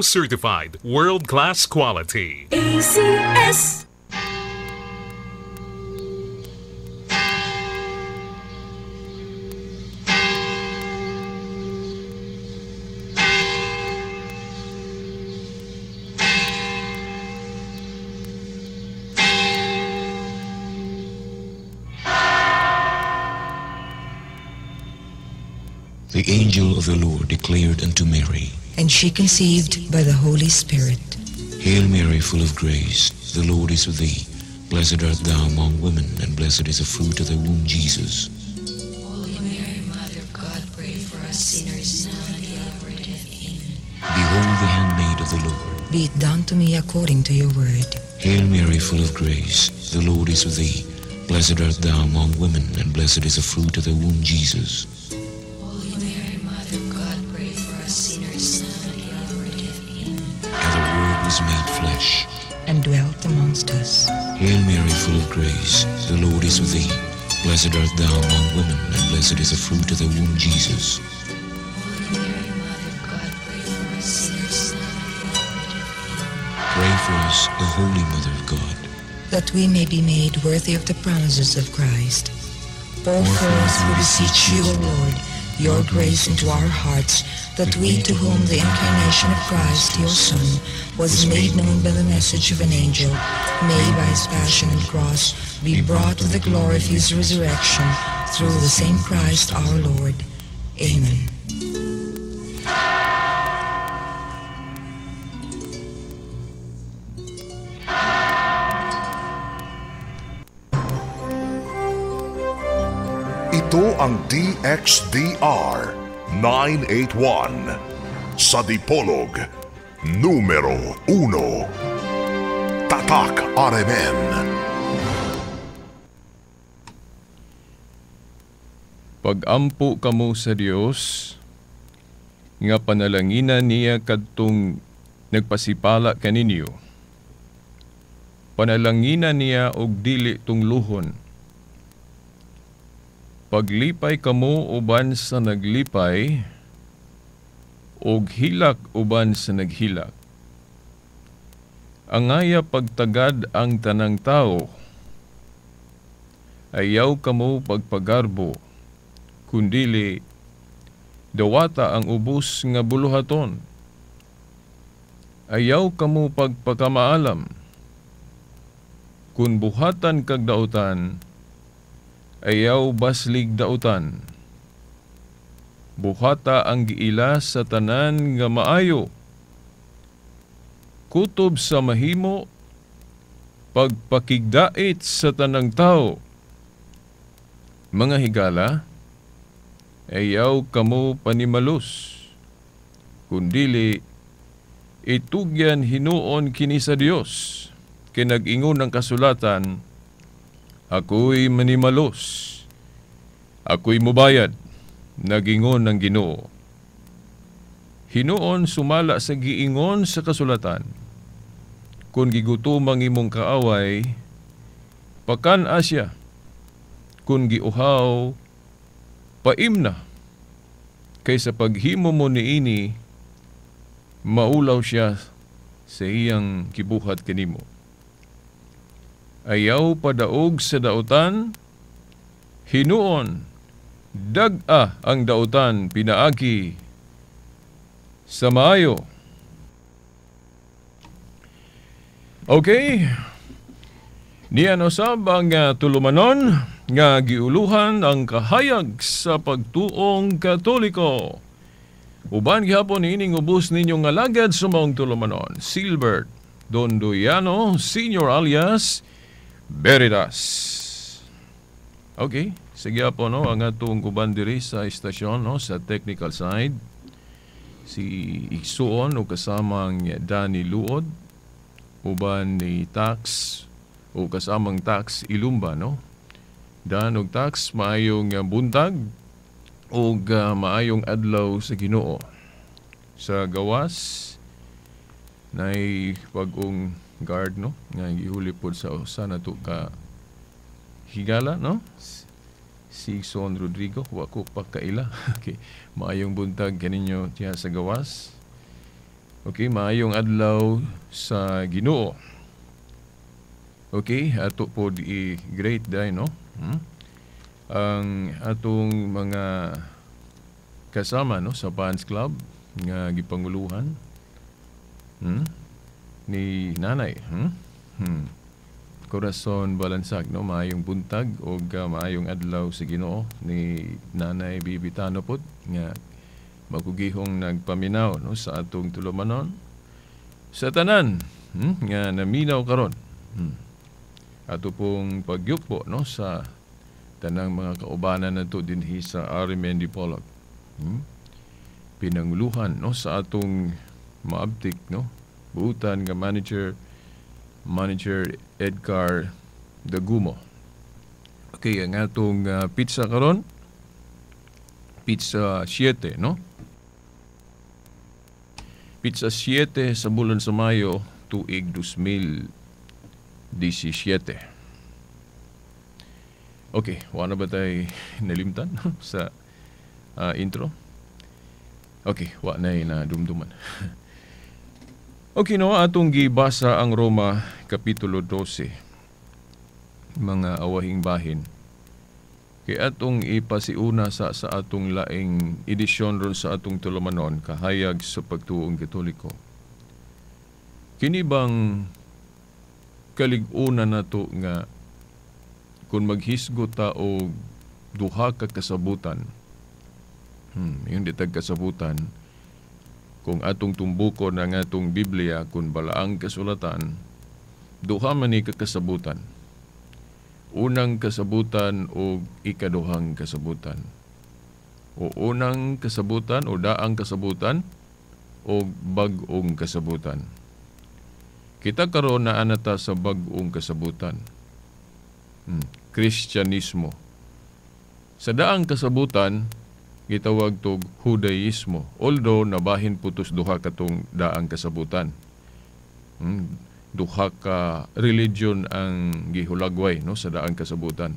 certified world class quality. ACS. The angel of the Lord declared unto Mary, and she conceived by the Holy Spirit. Hail Mary, full of grace, the Lord is with thee. Blessed art thou among women, and blessed is the fruit of thy womb, Jesus. Holy Mary, Mother of God, pray for us sinners now and at the hour of death. Amen. Behold the handmaid of the Lord. Be it done to me according to your word. Hail Mary, full of grace, the Lord is with thee. Blessed art thou among women, and blessed is the fruit of thy womb, Jesus. Hail Mary, full of grace, the Lord is with thee. Blessed art thou among women, and blessed is the fruit of thy womb, Jesus. Holy Mother of God, pray for us sinners Pray for us, O Holy Mother of God, that we may be made worthy of the promises of Christ. Pour us we beseech you, O Lord your grace into our hearts, that we to whom the incarnation of Christ, your Son, was made known by the message of an angel, may by his passion and cross be brought to the glory of his resurrection, through the same Christ our Lord. Amen. Ito ang DXDR 981 sa Dipolog numero 1 Tatak RMN Pagampo kamo sa Dios nga panalanginan niya kadtong nagpasipala kaninyo. Panalanginan niya og dili tung luhon paglipay kamo uban sa naglipay og hilak uban sa naghilak angaya pagtagad ang tanang tao ayaw kamo pagpagarbo kundili dawata ang ubos nga buluhaton ayaw kamo pagpakamaalam kun buhatan kag dautan ayaw baslig dautan. Buhata ang giila sa tanan nga maayo. Kutob sa mahimo, pagpakigdait sa tanang tao. Mga higala, ayaw kamo panimalos, kundili itugyan hinuon kini sa Dios, kinag-ingon ng kasulatan, Ako'y manimalos. Ako'y mubayad. Nagingon ng ginoo. Hinoon sumala sa giingon sa kasulatan. Kung gigutumang imong kaaway, pakan asya. Kung giuhaw, paimna. Kaysa paghimo mo niini, maulaw siya sa iyang kibuhat kanimo ayaw padaog sa dautan, hinuon, dag-a ang dautan pinaagi ano sa maayo. Okay, niyan usab ang uh, ah, tulumanon nga giuluhan ang kahayag sa pagtuong katoliko. Uban gihapon ining ubos ninyong alagad sa maong tulumanon. Silbert Donduyano, Senior alias Veritas. Okay, sige po no, ang atong guban diri sa istasyon no sa technical side si Iksuon o kasamang Danny Luod uban ni Tax o kasamang Tax Ilumba no. Dan og Tax maayong ah, buntag og uh, maayong adlaw sa Ginoo. Sa gawas nay pagong guard no nga gihuli pod sa usa nato ka higala no si Son Rodrigo wa ko pa kaila okay maayong buntag kaninyo diha sa gawas okay maayong adlaw sa Ginoo okay ato pod i great day no hmm? ang atong mga kasama no sa fans club nga gipanguluhan hmm? ni nanay. Hmm? Hmm. Korason balansak no maayong buntag o uh, ah, maayong adlaw sa Ginoo ni nanay Bibi Tanopod nga magugihong nagpaminaw no sa atong tulumanon sa tanan hmm? nga naminaw karon. Hmm. Ato pong pagyupo no sa tanang mga kaubanan nato dinhi sa Arimendi Pollock. Hmm? Pinanguluhan no sa atong maabtik no buutan nga manager manager Edgar Dagumo. Okay, ang atong uh, pizza karon pizza 7, no? Pizza 7 sa bulan sa Mayo tuig 2017. Okay, wala ba tayo nalimtan sa uh, intro? Okay, wala na na dumduman. Okay no, atong gibasa ang Roma Kapitulo 12, mga awahing bahin. Kaya atong ipasiuna sa, sa atong laing edisyon ron sa atong tulumanon, kahayag sa pagtuong katoliko. Kinibang kaligunan na to nga kung maghisgo ta o duha ka kasabutan, hmm, yung ditag kasabutan, kung atong tumbuko ang atong Biblia kung balaang kasulatan, duha man ni Unang kasabutan o ikaduhang kasabutan. O unang kasabutan o daang kasabutan o bagong kasabutan. Kita karon na anata sa bagong kasabutan. Hmm, Kristyanismo. Sa daang kasabutan, gitawag tog Hudaismo. Although nabahin putos duha katong daang kasabutan. Hmm? Duha ka religion ang gihulagway no sa daang kasabutan.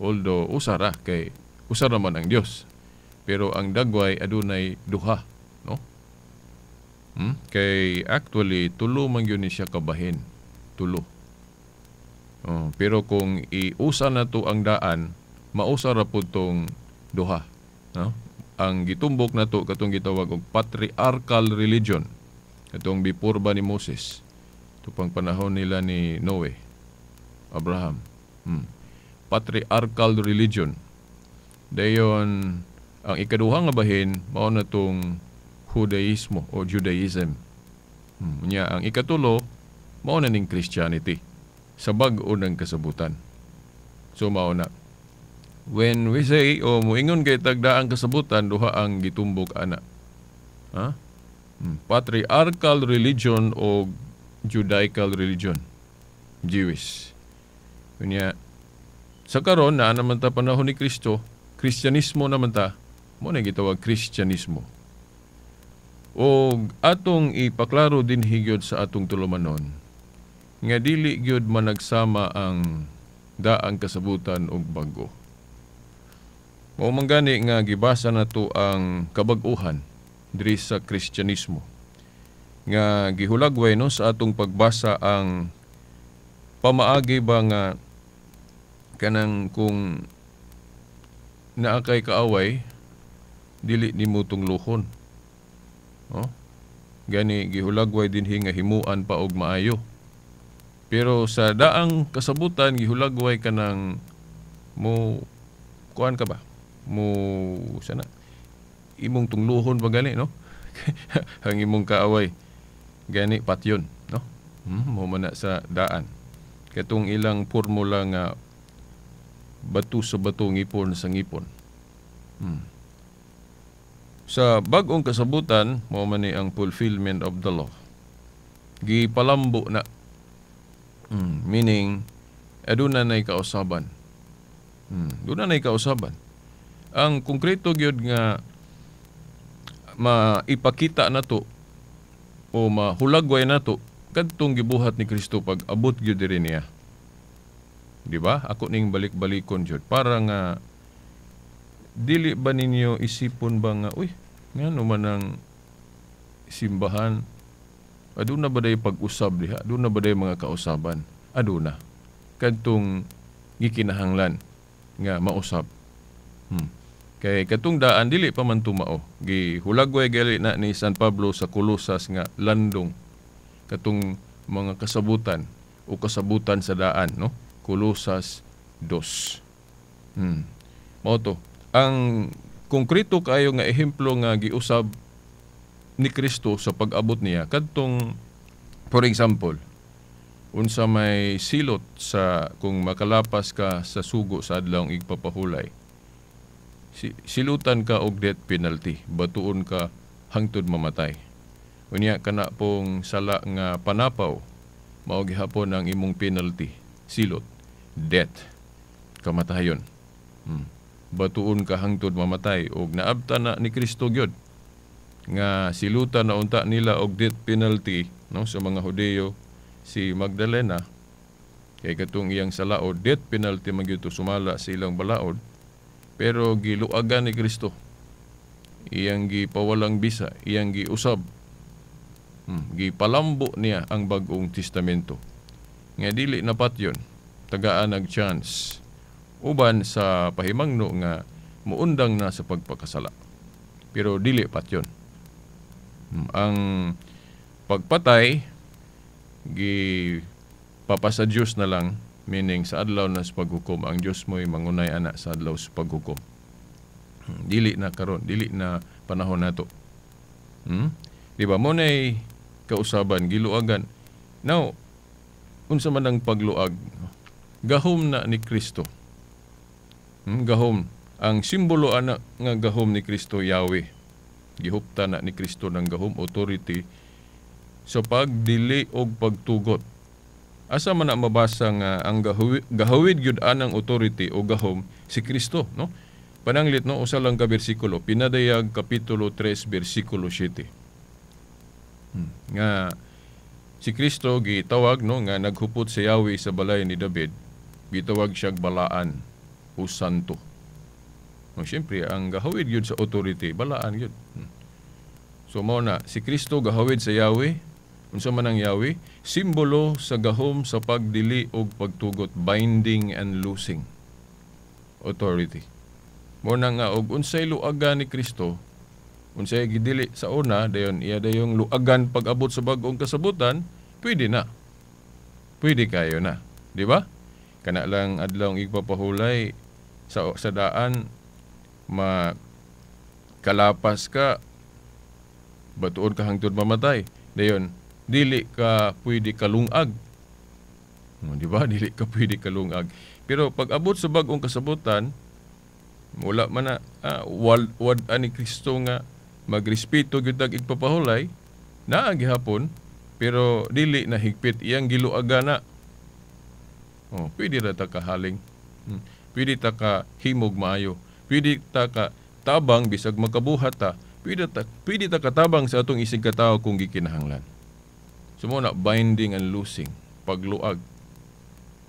Although usara kay usa man ang Dios. Pero ang dagway adunay duha, no? Hmm? Kay actually tulo man yun siya kabahin. Tulo. Oh, pero kung iusa na to ang daan, mausa ra pud tong duha no? Ang gitumbok nato katong gitawag og patriarchal religion. Katong bipurba ni Moses. Tupang panahon nila ni Noe, Abraham. Hmm. Patriarchal religion. Dayon ang ikaduhang nga bahin mao na tong Judaismo o Judaism. Hmm. Nya ang ikatulo mao na ning Christianity sa bag-o ng kasabutan. So mao na When we say, o oh, muingon kay tagdaang kasabutan, duha ang gitumbok ana. Ha? Hmm. Patriarchal religion o Judaical religion. Jewish. Kunya, sa karon na naman ta panahon ni Kristo, Kristyanismo naman ta, mo na gitawag Kristyanismo. O atong ipaklaro din higyod sa atong tulumanon, nga dili gyud managsama ang daang kasabutan og bago. Mao man gani nga gibasa nato ang kabag-uhan diri sa Kristiyanismo nga gihulagway no sa atong pagbasa ang pamaagi ba nga kanang kung naa kay kaaway dili nimo tungluhon. No? Gani gihulagway dinhi nga himuan pa og maayo. Pero sa daang kasabutan gihulagway kanang mo kuan ka ba? mo sana imong tungluhon ba gani no ang imong kaaway gani patyon no hmm, mo man sa daan katong ilang formula nga bato sa bato ngipon sa ngipon hmm. sa bagong kasabutan mo man ang fulfillment of the law gipalambo na hmm. meaning aduna na kausaban hmm. aduna na kausaban ang konkreto gyud nga maipakita nato o mahulagway nato kadtong gibuhat ni Kristo pag abot gyud diri niya. Di ba? Ako ning balik-balikon jud para nga dili ba ninyo isipon ba nga uy ngano man ang simbahan aduna ba day pag-usab diha aduna ba day mga kausaban aduna kadtong gikinahanglan nga mausab hmm. Kay katong daan dili pa man tumao. Gihulagway gali na ni San Pablo sa kulusas nga landong katung mga kasabutan o kasabutan sa daan, no? Kulusas 2. Hmm. Mao to. Ang konkreto kayo nga ehemplo nga giusab ni Kristo sa pag-abot niya kadtong for example unsa may silot sa kung makalapas ka sa sugo sa adlaw igpapahulay silutan ka og death penalty batuon ka hangtod mamatay unya kana pong sala nga panapaw mao gihapon ang imong penalty silot death kamatayon hmm. batuon ka hangtod mamatay og naabta na ni Kristo gyud nga silutan na unta nila og death penalty no sa mga Hudeyo si Magdalena kay katong iyang sala salaod death penalty magyuto sumala sa ilang balaod pero giluagan ni Kristo. Iyang gipawalang bisa, iyang giusab. Hmm. Gipalambo niya ang bagong testamento. Nga dili napat yon tagaan nag chance uban sa pahimangno nga muundang na sa pagpakasala. Pero dili pat yon. Hmm. Ang pagpatay gi papasa Dios na lang Meaning, sa adlaw na sa paghukom, ang Dios mo'y mangunay anak sa adlaw sa paghukom. Hmm, dili na karon, dili na panahon nato. Hmm? Di ba? Mo na'y kausaban, giluagan. Now, unsa man ang pagluag, gahom na ni Kristo. Hmm? Gahom. Ang simbolo anak nga gahom ni Kristo, Yahweh. Gihupta na ni Kristo ng gahom authority sa pagdili og pagtugot asa man na mabasa nga ah, ang gahawid, gahawid gyud anang authority o gahom si Kristo no pananglit no usa lang ka bersikulo pinadayag kapitulo 3 bersikulo 7 hmm. nga si Kristo gitawag no nga naghupot si Yahweh sa balay ni David gitawag siyang balaan o santo no syempre ang gahawid gyud sa authority balaan gyud hmm. so mao na si Kristo gahawid sa Yahweh unsa man ang yawi simbolo sa gahom sa pagdili og pagtugot binding and losing authority mo na nga og unsay luagan ni Kristo unsay gidili sa una dayon iya dayong luagan pag-abot sa bag-ong kasabutan pwede na pwede kayo na di ba kana lang adlaw igpapahulay sa sa daan ma kalapas ka batuon ka hangtod mamatay dayon dili ka pwede kalungag. No, di ba? Dili ka pwede kalungag. Pero pag abot sa bagong kasabutan, wala man na ah, wal, wad ani Kristo nga magrespeto gyud dag igpapahulay naa gihapon pero dili na higpit iyang giluagana. Oh, pwede ra ta kahaling. Hmm. Pwede ta ka himog maayo. Pwede ta ka tabang bisag makabuhat ta. Pwede ta pwede ta tabang sa atong isig katao kung gikinahanglan. Sumo na binding and loosing, pagluag.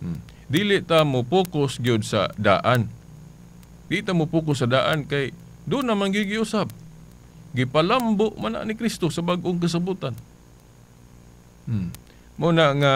Hmm. Dili ta mo focus gyud sa daan. Dita mo focus sa daan kay do na man Gipalambo man ni Kristo sa bag-ong kasabutan. Hmm. Mo na nga